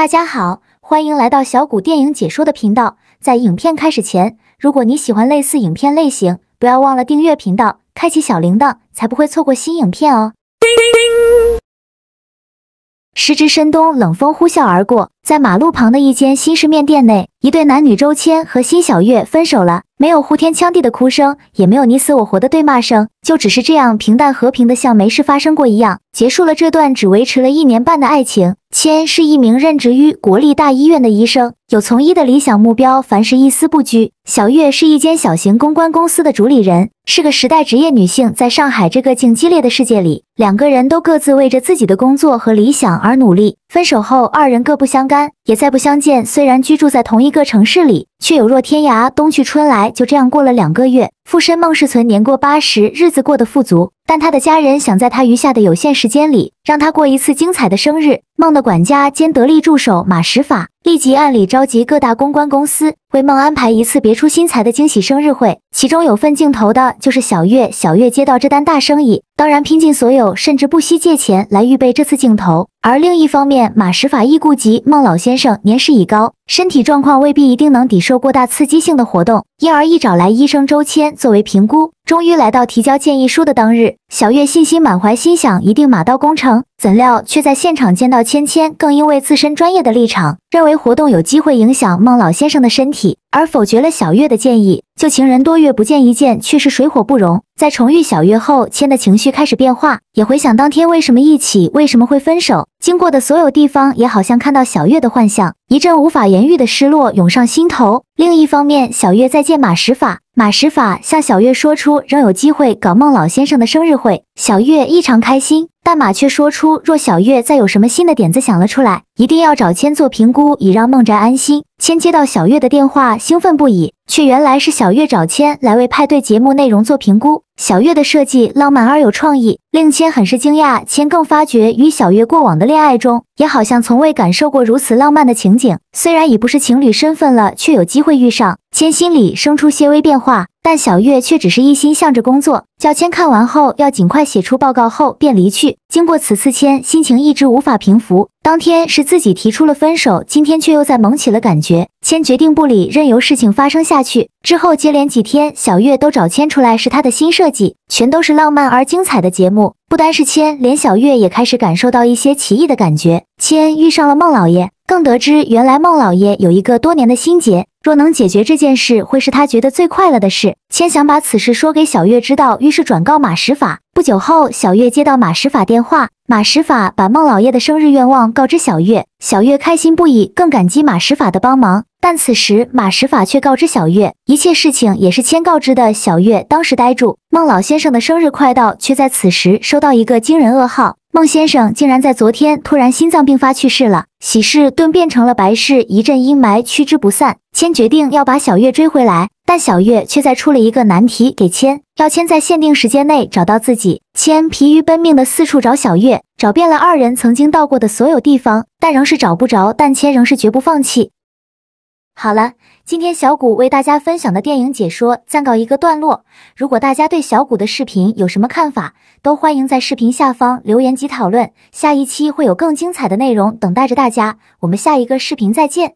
大家好，欢迎来到小谷电影解说的频道。在影片开始前，如果你喜欢类似影片类型，不要忘了订阅频道，开启小铃铛，才不会错过新影片哦。时值深冬，冷风呼啸而过。在马路旁的一间新式面店内，一对男女周谦和辛小月分手了。没有呼天抢地的哭声，也没有你死我活的对骂声，就只是这样平淡和平的，像没事发生过一样，结束了这段只维持了一年半的爱情。谦是一名任职于国立大医院的医生，有从医的理想目标，凡事一丝不拘。小月是一间小型公关公司的主理人，是个时代职业女性，在上海这个竞激烈的世界里，两个人都各自为着自己的工作和理想而努力。分手后，二人各不相干，也再不相见。虽然居住在同一个城市里，却有若天涯。冬去春来，就这样过了两个月。附身孟世存年过八十，日子过得富足。但他的家人想在他余下的有限时间里，让他过一次精彩的生日。梦的管家兼得力助手马石法立即按理召集各大公关公司，为梦安排一次别出心裁的惊喜生日会。其中有份镜头的就是小月。小月接到这单大生意，当然拼尽所有，甚至不惜借钱来预备这次镜头。而另一方面，马石法亦顾及孟老先生年事已高，身体状况未必一定能抵受过大刺激性的活动，因而亦找来医生周谦作为评估。终于来到提交建议书的当日，小月信心满怀，心想一定马到功成。怎料却在现场见到芊芊，更因为自身专业的立场，认为活动有机会影响孟老先生的身体，而否决了小月的建议。旧情人多月不见一见，却是水火不容。在重遇小月后，芊的情绪开始变化，也回想当天为什么一起，为什么会分手，经过的所有地方也好像看到小月的幻象，一阵无法言喻的失落涌上心头。另一方面，小月在见马时法。马石法向小月说出仍有机会搞孟老先生的生日会，小月异常开心。但马却说出，若小月再有什么新的点子想了出来，一定要找千做评估，以让孟宅安心。千接到小月的电话，兴奋不已，却原来是小月找千来为派对节目内容做评估。小月的设计浪漫而有创意，令千很是惊讶。千更发觉与小月过往的恋爱中，也好像从未感受过如此浪漫的情景。虽然已不是情侣身份了，却有机会遇上。千心里生出些微变化，但小月却只是一心向着工作。小千看完后，要尽快写出报告后便离去。经过此次，千心情一直无法平复。当天是自己提出了分手，今天却又在萌起了感觉。千决定不理，任由事情发生下去。之后接连几天，小月都找千出来，是他的新设计，全都是浪漫而精彩的节目。不单是千，连小月也开始感受到一些奇异的感觉。千遇上了孟老爷，更得知原来孟老爷有一个多年的心结，若能解决这件事，会是他觉得最快乐的事。千想把此事说给小月知道，于是转告马石法。不久后，小月接到马石法电话。马石法把孟老爷的生日愿望告知小月，小月开心不已，更感激马石法的帮忙。但此时，马石法却告知小月，一切事情也是千告知的。小月当时呆住。孟老先生的生日快到，却在此时收到一个惊人噩耗：孟先生竟然在昨天突然心脏病发去世了。喜事顿变成了白事，一阵阴霾驱之不散。千决定要把小月追回来。但小月却在出了一个难题给千，要千在限定时间内找到自己。千疲于奔命的四处找小月，找遍了二人曾经到过的所有地方，但仍是找不着。但千仍是绝不放弃。好了，今天小谷为大家分享的电影解说暂告一个段落。如果大家对小谷的视频有什么看法，都欢迎在视频下方留言及讨论。下一期会有更精彩的内容等待着大家，我们下一个视频再见。